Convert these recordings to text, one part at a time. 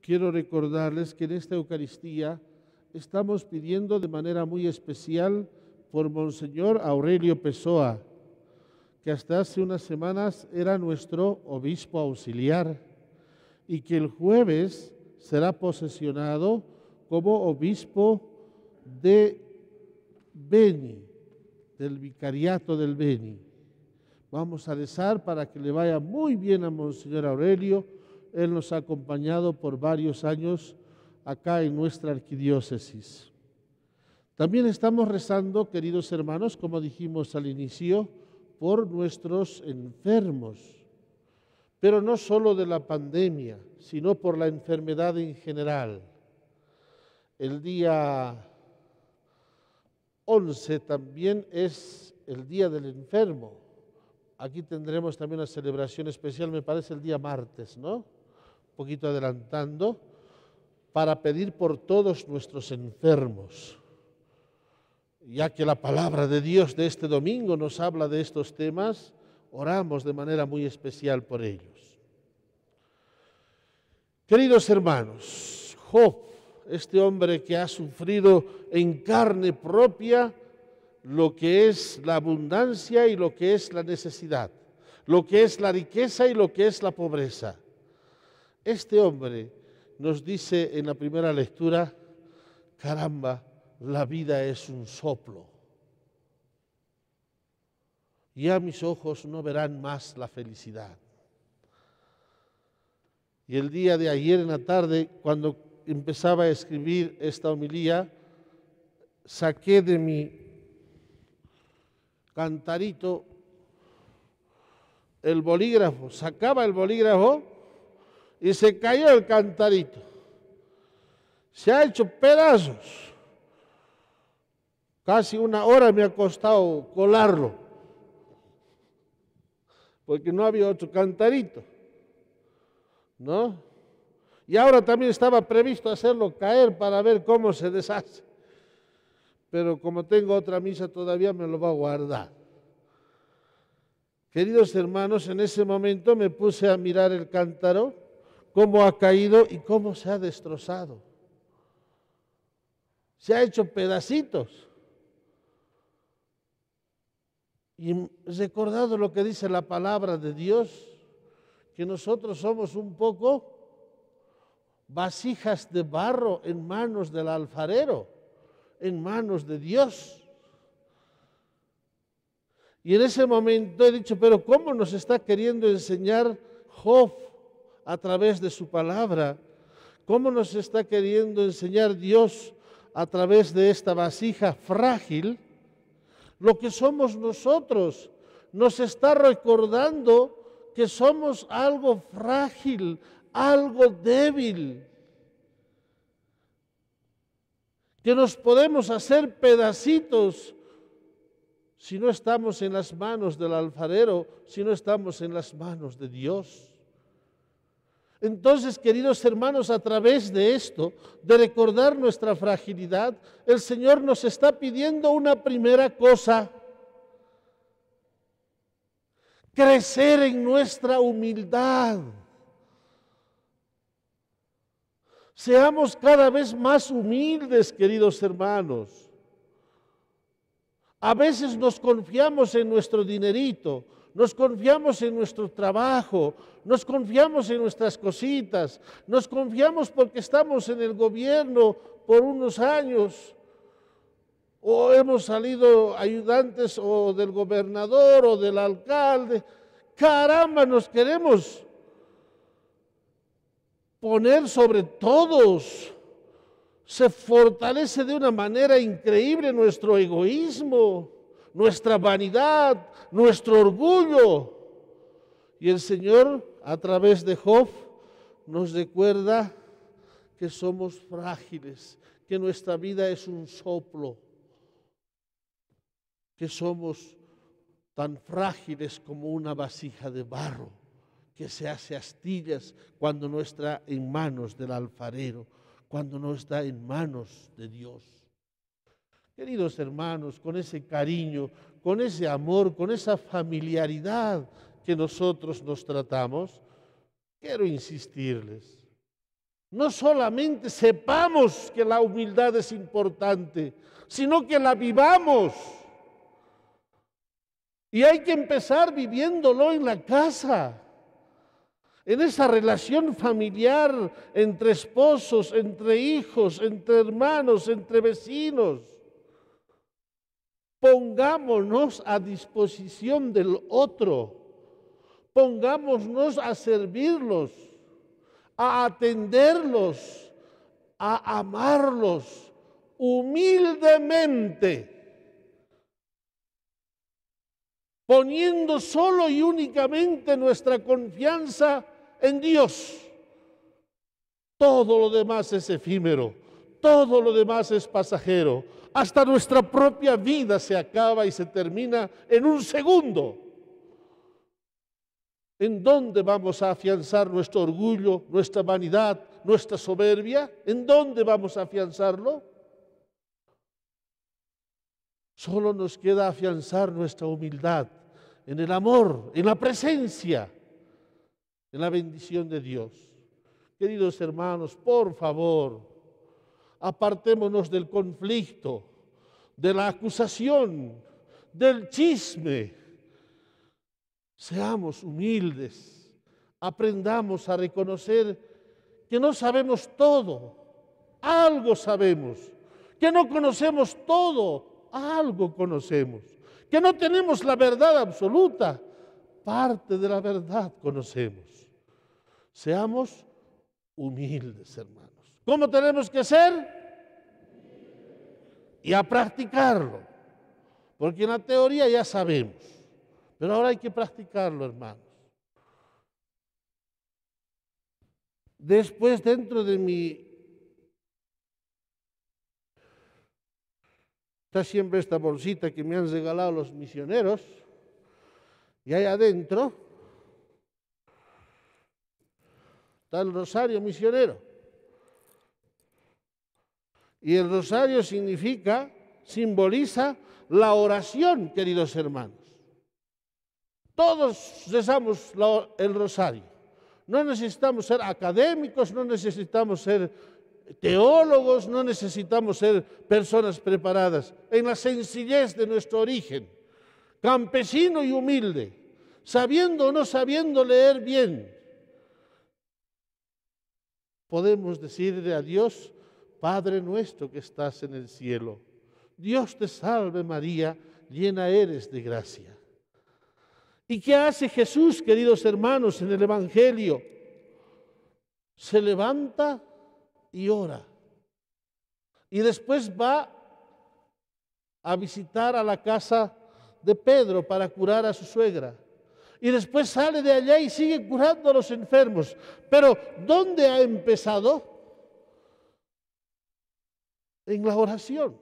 quiero recordarles que en esta Eucaristía estamos pidiendo de manera muy especial por Monseñor Aurelio Pessoa, que hasta hace unas semanas era nuestro obispo auxiliar y que el jueves será posesionado como obispo de Beni, del vicariato del Beni. Vamos a rezar para que le vaya muy bien a Monseñor Aurelio él nos ha acompañado por varios años acá en nuestra arquidiócesis. También estamos rezando, queridos hermanos, como dijimos al inicio, por nuestros enfermos, pero no solo de la pandemia, sino por la enfermedad en general. El día 11 también es el día del enfermo. Aquí tendremos también una celebración especial, me parece el día martes, ¿no? un poquito adelantando, para pedir por todos nuestros enfermos, ya que la palabra de Dios de este domingo nos habla de estos temas, oramos de manera muy especial por ellos. Queridos hermanos, Job, este hombre que ha sufrido en carne propia lo que es la abundancia y lo que es la necesidad, lo que es la riqueza y lo que es la pobreza este hombre nos dice en la primera lectura, caramba, la vida es un soplo. Ya mis ojos no verán más la felicidad. Y el día de ayer en la tarde, cuando empezaba a escribir esta homilía, saqué de mi cantarito el bolígrafo, sacaba el bolígrafo y se cayó el cantarito. Se ha hecho pedazos. Casi una hora me ha costado colarlo, porque no había otro cantarito, ¿no? Y ahora también estaba previsto hacerlo caer para ver cómo se deshace. Pero como tengo otra misa todavía me lo va a guardar. Queridos hermanos, en ese momento me puse a mirar el cántaro cómo ha caído y cómo se ha destrozado. Se ha hecho pedacitos. Y recordado lo que dice la palabra de Dios, que nosotros somos un poco vasijas de barro en manos del alfarero, en manos de Dios. Y en ese momento he dicho, pero ¿cómo nos está queriendo enseñar Job a través de su palabra. ¿Cómo nos está queriendo enseñar Dios a través de esta vasija frágil lo que somos nosotros? Nos está recordando que somos algo frágil, algo débil, que nos podemos hacer pedacitos si no estamos en las manos del alfarero, si no estamos en las manos de Dios. Entonces, queridos hermanos, a través de esto, de recordar nuestra fragilidad, el Señor nos está pidiendo una primera cosa, crecer en nuestra humildad. Seamos cada vez más humildes, queridos hermanos. A veces nos confiamos en nuestro dinerito, nos confiamos en nuestro trabajo, nos confiamos en nuestras cositas, nos confiamos porque estamos en el gobierno por unos años, o hemos salido ayudantes o del gobernador o del alcalde. Caramba, nos queremos poner sobre todos. Se fortalece de una manera increíble nuestro egoísmo nuestra vanidad, nuestro orgullo. Y el Señor, a través de Job, nos recuerda que somos frágiles, que nuestra vida es un soplo, que somos tan frágiles como una vasija de barro que se hace astillas cuando no está en manos del alfarero, cuando no está en manos de Dios. Queridos hermanos, con ese cariño, con ese amor, con esa familiaridad que nosotros nos tratamos, quiero insistirles, no solamente sepamos que la humildad es importante, sino que la vivamos. Y hay que empezar viviéndolo en la casa, en esa relación familiar entre esposos, entre hijos, entre hermanos, entre vecinos. Pongámonos a disposición del otro. Pongámonos a servirlos, a atenderlos, a amarlos humildemente, poniendo solo y únicamente nuestra confianza en Dios. Todo lo demás es efímero, todo lo demás es pasajero hasta nuestra propia vida se acaba y se termina en un segundo. ¿En dónde vamos a afianzar nuestro orgullo, nuestra vanidad, nuestra soberbia? ¿En dónde vamos a afianzarlo? Solo nos queda afianzar nuestra humildad en el amor, en la presencia, en la bendición de Dios. Queridos hermanos, por favor, apartémonos del conflicto, de la acusación, del chisme. Seamos humildes, aprendamos a reconocer que no sabemos todo, algo sabemos, que no conocemos todo, algo conocemos, que no tenemos la verdad absoluta, parte de la verdad conocemos. Seamos humildes, hermanos. ¿Cómo tenemos que ser? Y a practicarlo. Porque en la teoría ya sabemos. Pero ahora hay que practicarlo, hermanos. Después, dentro de mi... Está siempre esta bolsita que me han regalado los misioneros. Y ahí adentro está el rosario misionero. Y el rosario significa, simboliza la oración, queridos hermanos. Todos rezamos el rosario. No necesitamos ser académicos, no necesitamos ser teólogos, no necesitamos ser personas preparadas. En la sencillez de nuestro origen, campesino y humilde, sabiendo o no sabiendo leer bien, podemos decirle a Dios, Padre nuestro que estás en el cielo. Dios te salve María, llena eres de gracia. ¿Y qué hace Jesús, queridos hermanos, en el Evangelio? Se levanta y ora. Y después va a visitar a la casa de Pedro para curar a su suegra. Y después sale de allá y sigue curando a los enfermos. Pero ¿dónde ha empezado? en la oración.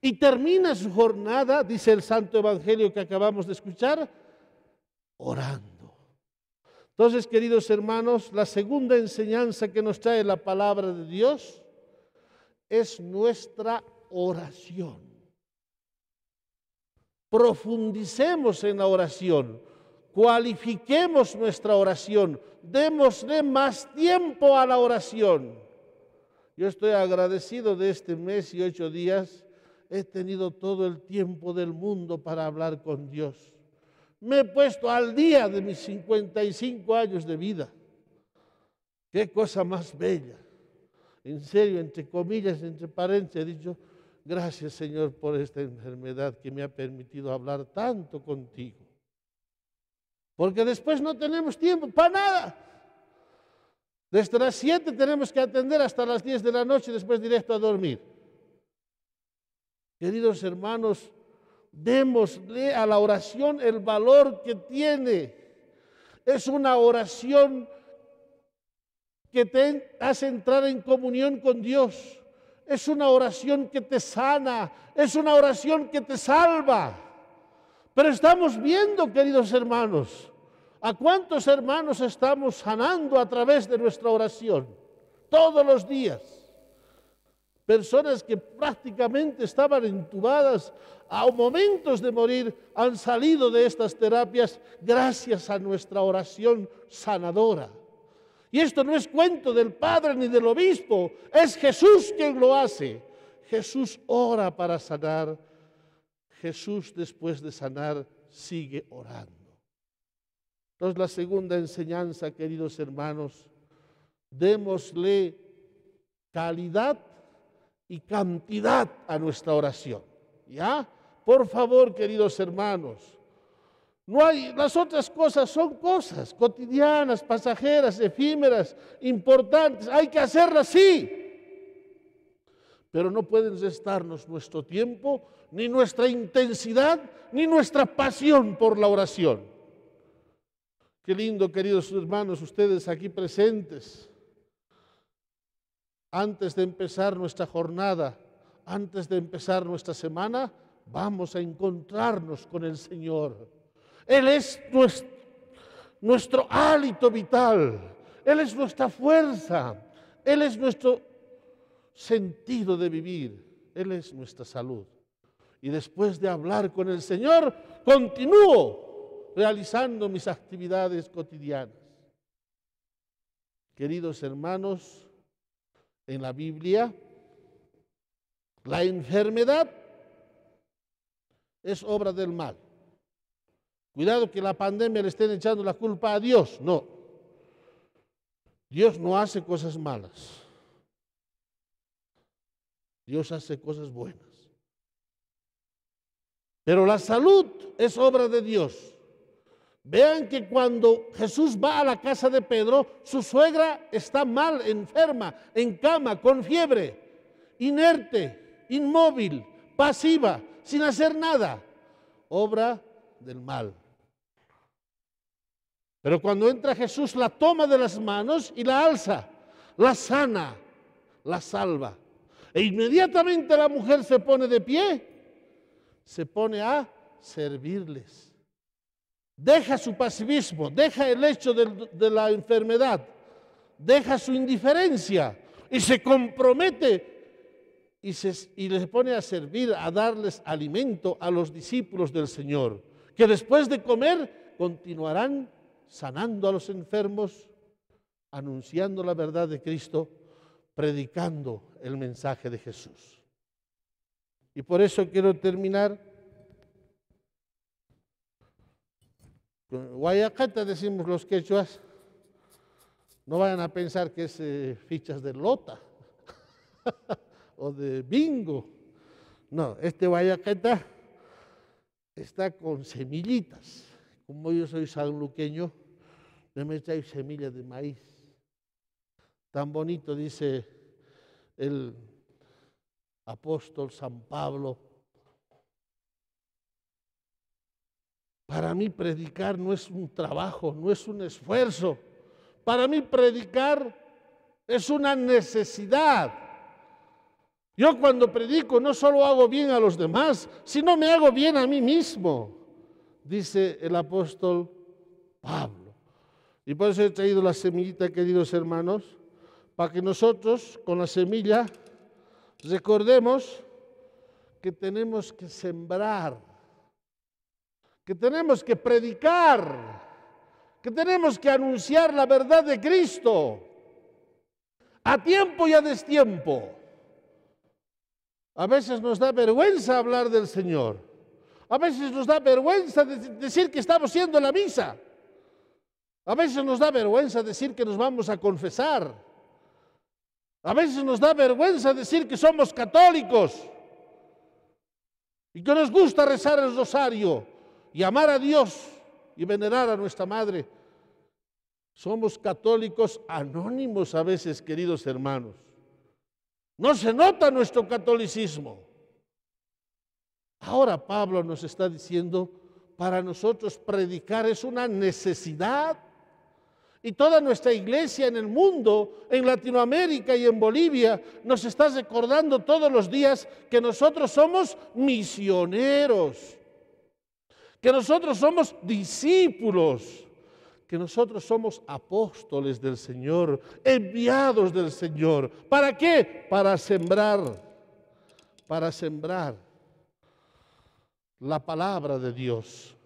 Y termina su jornada, dice el Santo Evangelio que acabamos de escuchar, orando. Entonces, queridos hermanos, la segunda enseñanza que nos trae la palabra de Dios es nuestra oración. Profundicemos en la oración, cualifiquemos nuestra oración, démosle más tiempo a la oración. Yo estoy agradecido de este mes y ocho días. He tenido todo el tiempo del mundo para hablar con Dios. Me he puesto al día de mis 55 años de vida. Qué cosa más bella. En serio, entre comillas, entre paréntesis, he dicho, gracias Señor por esta enfermedad que me ha permitido hablar tanto contigo. Porque después no tenemos tiempo para nada. Desde las 7 tenemos que atender hasta las 10 de la noche, después directo a dormir. Queridos hermanos, démosle a la oración el valor que tiene. Es una oración que te hace entrar en comunión con Dios. Es una oración que te sana, es una oración que te salva. Pero estamos viendo, queridos hermanos, ¿A cuántos hermanos estamos sanando a través de nuestra oración? Todos los días. Personas que prácticamente estaban entubadas a momentos de morir han salido de estas terapias gracias a nuestra oración sanadora. Y esto no es cuento del Padre ni del Obispo, es Jesús quien lo hace. Jesús ora para sanar. Jesús después de sanar sigue orando es la segunda enseñanza, queridos hermanos, démosle calidad y cantidad a nuestra oración. ¿Ya? Por favor, queridos hermanos, no hay, las otras cosas son cosas cotidianas, pasajeras, efímeras, importantes. Hay que hacerlas, sí. Pero no pueden restarnos nuestro tiempo, ni nuestra intensidad, ni nuestra pasión por la oración. Qué lindo, queridos hermanos, ustedes aquí presentes. Antes de empezar nuestra jornada, antes de empezar nuestra semana, vamos a encontrarnos con el Señor. Él es nuestro, nuestro hálito vital. Él es nuestra fuerza. Él es nuestro sentido de vivir. Él es nuestra salud. Y después de hablar con el Señor, continúo realizando mis actividades cotidianas. Queridos hermanos, en la Biblia, la enfermedad es obra del mal. Cuidado que la pandemia le estén echando la culpa a Dios. No. Dios no hace cosas malas. Dios hace cosas buenas. Pero la salud es obra de Dios. Vean que cuando Jesús va a la casa de Pedro, su suegra está mal, enferma, en cama, con fiebre, inerte, inmóvil, pasiva, sin hacer nada. Obra del mal. Pero cuando entra Jesús, la toma de las manos y la alza, la sana, la salva. E inmediatamente la mujer se pone de pie, se pone a servirles deja su pasivismo, deja el hecho de, la enfermedad, deja su indiferencia y se compromete y, se, y, les pone a servir, a darles alimento a los discípulos del Señor, que después de comer continuarán sanando a los enfermos, anunciando la verdad de Cristo, predicando el mensaje de Jesús. Y por eso quiero terminar Guayacata decimos los quechuas, no vayan a pensar que es eh, fichas de lota o de bingo. No, este guayacata está con semillitas. Como yo soy sanluqueño, me trae semillas de maíz. Tan bonito dice el apóstol San Pablo Para mí predicar no es un trabajo, no es un esfuerzo. Para mí predicar es una necesidad. Yo cuando predico no solo hago bien a los demás, sino me hago bien a mí mismo, dice el apóstol Pablo. Y por eso he traído la semillita, queridos hermanos, para que nosotros con la semilla recordemos que tenemos que sembrar que tenemos que predicar, que tenemos que anunciar la verdad de Cristo a tiempo y a destiempo. A veces nos da vergüenza hablar del Señor. A veces nos da vergüenza decir que estamos siendo la misa. A veces nos da vergüenza decir que nos vamos a confesar. A veces nos da vergüenza decir que somos católicos y que nos gusta rezar el rosario y amar a Dios y venerar a nuestra madre. Somos católicos anónimos a veces, queridos hermanos. No se nota nuestro catolicismo. Ahora Pablo nos está diciendo, para nosotros predicar es una necesidad. Y toda nuestra iglesia en el mundo, en Latinoamérica y en Bolivia, nos está recordando todos los días que nosotros somos misioneros que nosotros somos discípulos, que nosotros somos apóstoles del Señor, enviados del Señor. ¿Para qué? Para sembrar, para sembrar la palabra de Dios,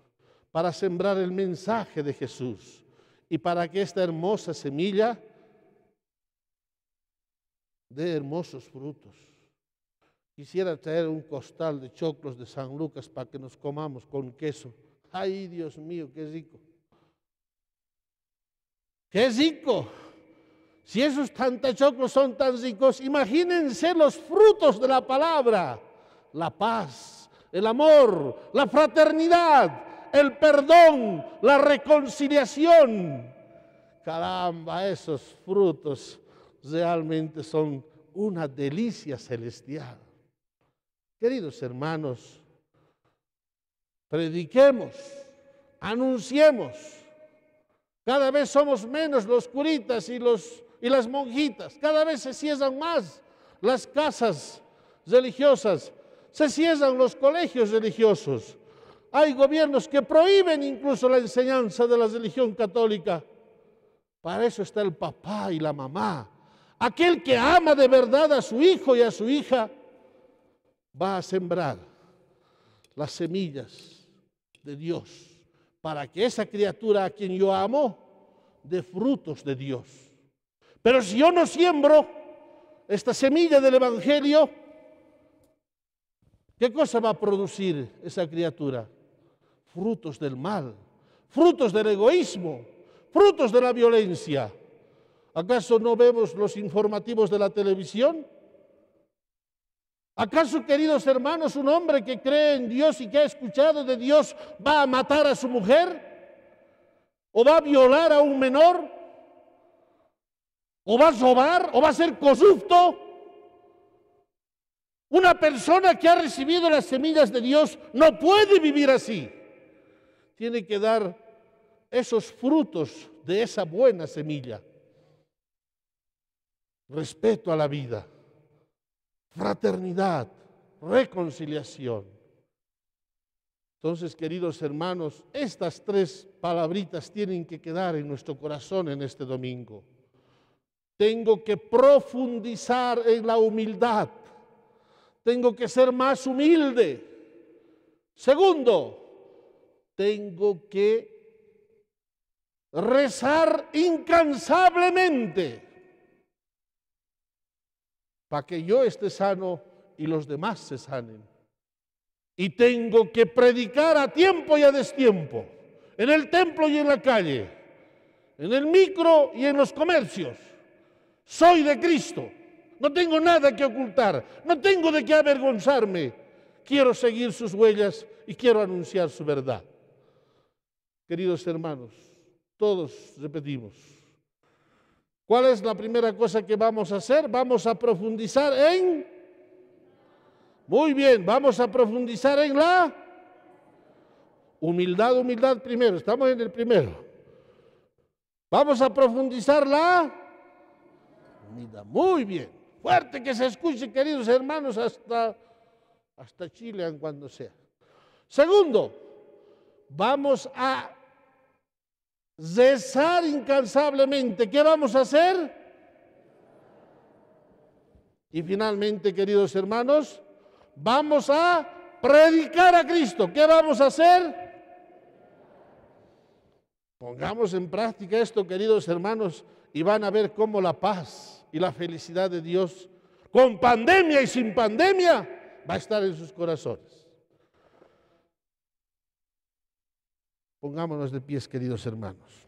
para sembrar el mensaje de Jesús y para que esta hermosa semilla dé hermosos frutos. Quisiera traer un costal de choclos de San Lucas para que nos comamos con queso. Ay, Dios mío, qué rico. Qué rico. Si esos tantos choclos son tan ricos, imagínense los frutos de la palabra. La paz, el amor, la fraternidad, el perdón, la reconciliación. Caramba, esos frutos realmente son una delicia celestial. Queridos hermanos, prediquemos, anunciemos. Cada vez somos menos los curitas y, los, y las monjitas. Cada vez se cierran más las casas religiosas. Se cierran los colegios religiosos. Hay gobiernos que prohíben incluso la enseñanza de la religión católica. Para eso está el papá y la mamá. Aquel que ama de verdad a su hijo y a su hija va a sembrar las semillas de Dios para que esa criatura a quien yo amo dé frutos de Dios. Pero si yo no siembro esta semilla del Evangelio, ¿qué cosa va a producir esa criatura? Frutos del mal, frutos del egoísmo, frutos de la violencia. ¿Acaso no vemos los informativos de la televisión? ¿Acaso, queridos hermanos, un hombre que cree en Dios y que ha escuchado de Dios va a matar a su mujer? ¿O va a violar a un menor? ¿O va a sobar? ¿O va a ser corrupto? Una persona que ha recibido las semillas de Dios no puede vivir así. Tiene que dar esos frutos de esa buena semilla. Respeto a la vida fraternidad, reconciliación. Entonces, queridos hermanos, estas tres palabritas tienen que quedar en nuestro corazón en este domingo. Tengo que profundizar en la humildad. Tengo que ser más humilde. Segundo, tengo que rezar incansablemente para que yo esté sano y los demás se sanen. Y tengo que predicar a tiempo y a destiempo, en el templo y en la calle, en el micro y en los comercios. Soy de Cristo, no tengo nada que ocultar, no tengo de qué avergonzarme. Quiero seguir sus huellas y quiero anunciar su verdad. Queridos hermanos, todos repetimos. ¿Cuál es la primera cosa que vamos a hacer? Vamos a profundizar en... Muy bien, vamos a profundizar en la humildad, humildad primero, estamos en el primero. Vamos a profundizar la humildad. Muy bien, fuerte que se escuche, queridos hermanos, hasta, hasta Chile, en cuando sea. Segundo, vamos a cesar incansablemente. ¿Qué vamos a hacer? Y finalmente, queridos hermanos, vamos a predicar a Cristo. ¿Qué vamos a hacer? Pongamos en práctica esto, queridos hermanos, y van a ver cómo la paz y la felicidad de Dios, con pandemia y sin pandemia, va a estar en sus corazones. Pongámonos de pies, queridos hermanos.